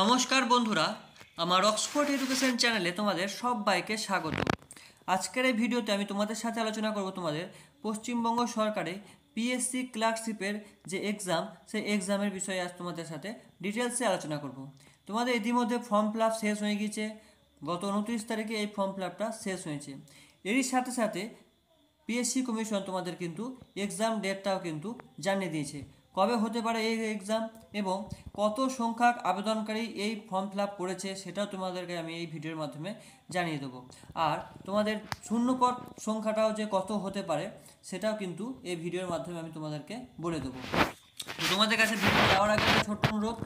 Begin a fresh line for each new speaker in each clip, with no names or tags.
নমস্কার বন্ধুরা আমার অক্সফোর্ড এডুকেশন চ্যানেলে তোমাদের সবাইকে স্বাগত আজকের এই ভিডিওতে আমি তোমাদের সাথে আলোচনা করব তোমাদের পশ্চিমবঙ্গ সরকারে পিএসসি ক্লার্কশিপের যে এক্সাম সেই এক্সামের বিষয়ে আজ তোমাদের সাথে ডিটেলসে আলোচনা করব তোমাদের ইতিমধ্যে ফর্ম ফিল শেষ হয়ে গিয়েছে গত উনত্রিশ তারিখে এই ফর্ম ফিল শেষ হয়েছে এরই সাথে সাথে পিএসসি কমিশন তোমাদের কিন্তু এক্সাম ডেটটাও কিন্তু জানিয়ে দিয়েছে কবে হতে পারে এই এক্সাম এবং কত সংখ্যক আবেদনকারী এই ফর্ম ফিল করেছে সেটাও তোমাদেরকে আমি এই ভিডিওর মাধ্যমে জানিয়ে দেবো আর তোমাদের শূন্যপদ সংখ্যাটাও যে কত হতে পারে সেটাও কিন্তু এই ভিডিওর মাধ্যমে আমি তোমাদেরকে বলে দেবো তোমাদের কাছে ভিডিও যাওয়ার আগে ছোট্ট অনুরোধ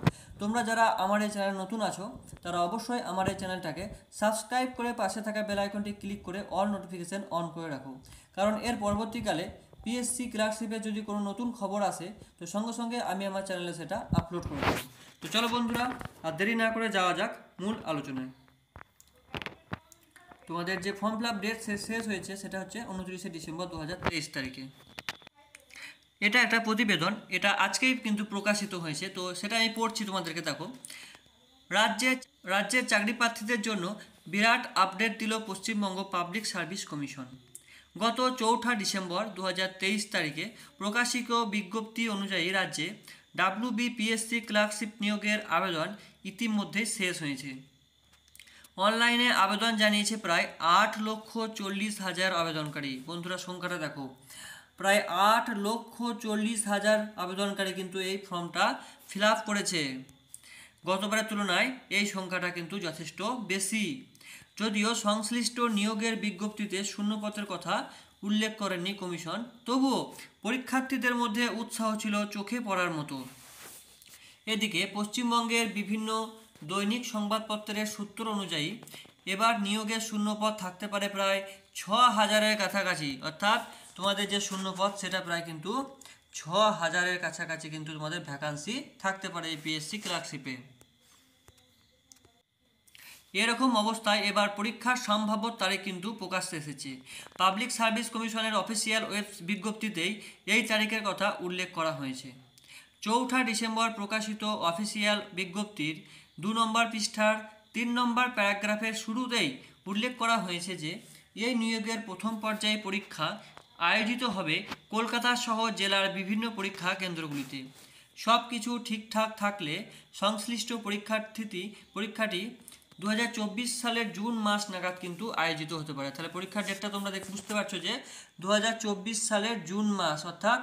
তোমরা যারা আমার এই চ্যানেল নতুন আছো তারা অবশ্যই আমার এই চ্যানেলটাকে সাবস্ক্রাইব করে পাশে থাকা বেল আইকনটি ক্লিক করে অল নোটিফিকেশান অন করে রাখো কারণ এর পরবর্তীকালে পিএসসি ক্লার্কশিপের যদি কোনো নতুন খবর আসে তো সঙ্গে সঙ্গে আমি আমার চ্যানেলে সেটা আপলোড করে দেব তো চলো বন্ধুরা আর দেরি না করে যাওয়া যাক মূল আলোচনায় তোমাদের যে ফর্ম ফিল আপ ডেট শেষ হয়েছে সেটা হচ্ছে উনত্রিশে ডিসেম্বর দু তারিখে এটা একটা প্রতিবেদন এটা আজকেই কিন্তু প্রকাশিত হয়েছে তো সেটা আমি পড়ছি তোমাদেরকে দেখো রাজ্যে রাজ্যের চাকরি প্রার্থীদের জন্য বিরাট আপডেট দিল পশ্চিমবঙ্গ পাবলিক সার্ভিস কমিশন গত চৌঠা ডিসেম্বর দু তারিখে প্রকাশিত বিজ্ঞপ্তি অনুযায়ী রাজ্যে ডাব্লিউবিপিএসসি ক্লার্কশিপ নিয়োগের আবেদন ইতিমধ্যেই শেষ হয়েছে অনলাইনে আবেদন জানিয়েছে প্রায় আট লক্ষ চল্লিশ হাজার আবেদনকারী বন্ধুরা সংখ্যাটা দেখো প্রায় আট লক্ষ চল্লিশ হাজার আবেদনকারী কিন্তু এই ফর্মটা ফিল করেছে গতবারের তুলনায় এই সংখ্যাটা কিন্তু যথেষ্ট বেশি যদিও সংশ্লিষ্ট নিয়োগের বিজ্ঞপ্তিতে শূন্যপথের কথা উল্লেখ করেননি কমিশন তবুও পরীক্ষার্থীদের মধ্যে উৎসাহ ছিল চোখে পড়ার মতো এদিকে পশ্চিমবঙ্গের বিভিন্ন দৈনিক সংবাদপত্রের সূত্র অনুযায়ী এবার নিয়োগের শূন্যপথ থাকতে পারে প্রায় ছ হাজারের কাছাকাছি অর্থাৎ তোমাদের যে শূন্যপথ সেটা প্রায় কিন্তু ছ হাজারের কাছাকাছি কিন্তু তোমাদের ভ্যাকান্সি থাকতে পারে এই পিএসসি ক্লার্কশিপে এরকম অবস্থায় এবার পরীক্ষার সম্ভাব্য তারিখ কিন্তু প্রকাশ এসেছে পাবলিক সার্ভিস কমিশনের অফিসিয়াল ওয়েব বিজ্ঞপ্তিতেই এই তারিখের কথা উল্লেখ করা হয়েছে চৌঠা ডিসেম্বর প্রকাশিত অফিসিয়াল বিজ্ঞপ্তির দু নম্বর পৃষ্ঠার তিন নম্বর প্যারাগ্রাফের শুরুতেই উল্লেখ করা হয়েছে যে এই নিয়োগের প্রথম পর্যায়ে পরীক্ষা আয়োজিত হবে কলকাতা সহ জেলার বিভিন্ন পরীক্ষা কেন্দ্রগুলিতে সব কিছু ঠিকঠাক থাকলে সংশ্লিষ্ট পরীক্ষার্থী পরীক্ষাটি দু সালের জুন মাস নাগাদ কিন্তু আয়োজিত হতে পারে তাহলে পরীক্ষার ডেটটা তোমরা দেখ বুঝতে পারছো যে দু সালের জুন মাস অর্থাৎ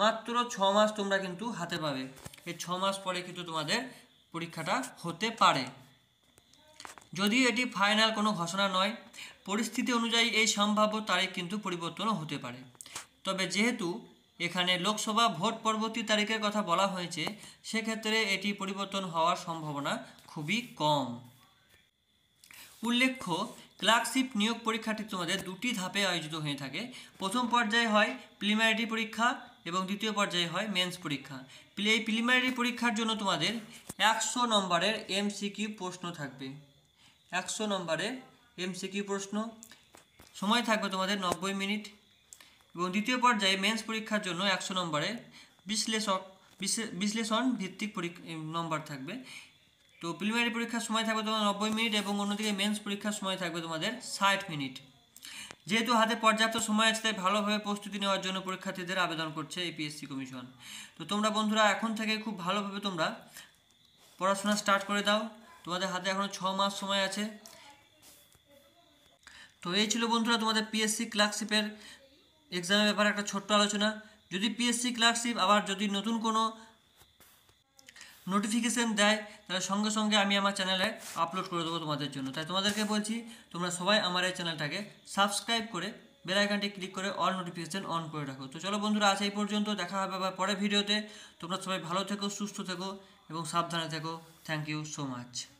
মাত্র ছ মাস তোমরা কিন্তু হাতে পাবে এই ছ মাস পরে কিন্তু তোমাদের পরীক্ষাটা হতে পারে যদিও এটি ফাইনাল কোনো ঘোষণা নয় পরিস্থিতি অনুযায়ী এই সম্ভাব্য তারিখ কিন্তু পরিবর্তনও হতে পারে তবে যেহেতু এখানে লোকসভা ভোট পরবর্তী তারিখের কথা বলা হয়েছে সেক্ষেত্রে এটি পরিবর্তন হওয়ার সম্ভাবনা খুবই কম উল্লেখ্য ক্লার্কশিপ নিয়োগ পরীক্ষাটি তোমাদের দুটি ধাপে আয়োজিত হয়ে থাকে প্রথম পর্যায়ে হয় প্রিলিমিনারি পরীক্ষা এবং দ্বিতীয় পর্যায়ে হয় মেন্স পরীক্ষা এই প্রিলিমিনারি পরীক্ষার জন্য তোমাদের একশো নম্বরের এমসিকিউ প্রশ্ন থাকবে একশো নম্বরের এমসিকিউ প্রশ্ন সময় থাকবে তোমাদের নব্বই মিনিট এবং দ্বিতীয় পর্যায়ে মেন্স পরীক্ষার জন্য একশো নম্বরে বিশ্লেষক বিশ্লেষণ ভিত্তিক পরীক্ষা নম্বর থাকবে তো প্রিলিমিনারি পরীক্ষার সময় থাকবে তোমার নব্বই মিনিট এবং অন্যদিকে মেন্স পরীক্ষার সময় থাকবে তোমাদের ষাট মিনিট যেহেতু হাতে পর্যাপ্ত সময় আছে তাই ভালোভাবে প্রস্তুতি নেওয়ার জন্য পরীক্ষার্থীদের আবেদন করছে এপিএসসি কমিশন তো তোমরা বন্ধুরা এখন থেকে খুব ভালোভাবে তোমরা পড়াশোনা স্টার্ট করে দাও তোমাদের হাতে এখনও ছ মাস সময় আছে তো এই ছিল বন্ধুরা তোমাদের পিএসসি ক্লার্কশিপের এক্সামের ব্যাপারে একটা ছোট্ট আলোচনা যদি পিএসসি ক্লার্কশিপ আবার যদি নতুন কোনো নোটিফিকেশান দেয় তাহলে সঙ্গে সঙ্গে আমি আমার চ্যানেলে আপলোড করে দেবো তোমাদের জন্য তাই তোমাদেরকে বলছি তোমরা সবাই আমার এই চ্যানেলটাকে সাবস্ক্রাইব করে বেল আইকনটি ক্লিক করে অল নোটিফিকেশান অন করে রাখো তো চলো বন্ধুরা আজ এই পর্যন্ত দেখা হবে আবার পরের ভিডিওতে তোমরা সবাই ভালো থেকো সুস্থ থেকো এবং সাবধানে থেকো থ্যাংক ইউ সো মাচ